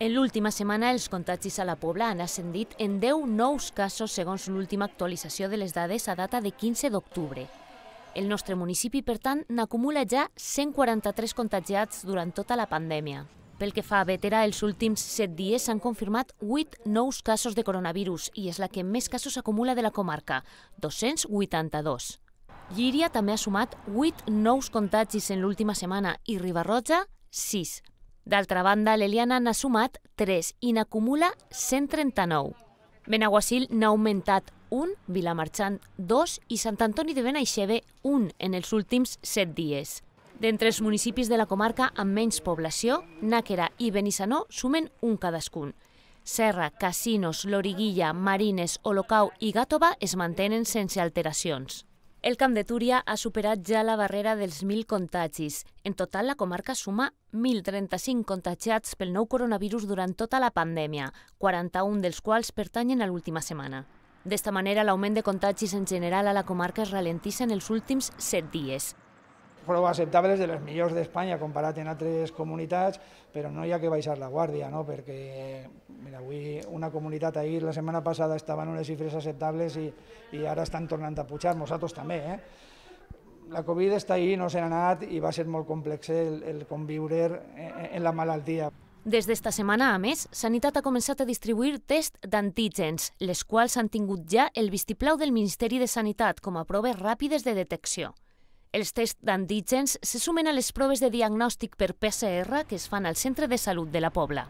En l'última setmana, els contagis a la Pobla han ascendit en 10 nous casos segons l'última actualització de les dades a data de 15 d'octubre. El nostre municipi, per tant, n'acumula ja 143 contagiats durant tota la pandèmia. Pel que fa a Vetera, els últims 7 dies s'han confirmat 8 nous casos de coronavirus i és la que més casos acumula de la comarca, 282. Llíria també ha sumat 8 nous contagis en l'última setmana i Ribarroja, 6. D'altra banda, l'Eliana n'ha sumat 3 i n'acumula 139. Benaguasil n'ha augmentat 1, Vilamarxant 2 i Sant Antoni de Benaixeve 1 en els últims 7 dies. D'entre els municipis de la comarca amb menys població, Nàquera i Benissanó sumen un cadascun. Serra, Casinos, Loriguilla, Marines, Olocau i Gàtova es mantenen sense alteracions. El Camp de Túria ha superat ja la barrera dels 1.000 contagis. En total, la comarca suma 1.035 contagiats pel nou coronavirus durant tota la pandèmia, 41 dels quals pertanyen a l'última setmana. D'esta manera, l'augment de contagis en general a la comarca es ralentissa en els últims 7 dies prou acceptables de les millors d'Espanya comparat en altres comunitats, però no hi ha que baixar la guàrdia, no? perquè mira, avui una comunitat ahir, la setmana passada, estaven unes xifres acceptables i, i ara estan tornant a pujar, nosaltres també. Eh? La Covid està ahí, no s'ha anat i va ser molt complex el, el conviure en, en la malaltia. Des d'esta setmana, a més, Sanitat ha començat a distribuir test d'antígens, les quals han tingut ja el vistiplau del Ministeri de Sanitat com a proves ràpides de detecció. Els tests d'antígens se sumen a les proves de diagnòstic per PCR que es fan al Centre de Salut de la Pobla.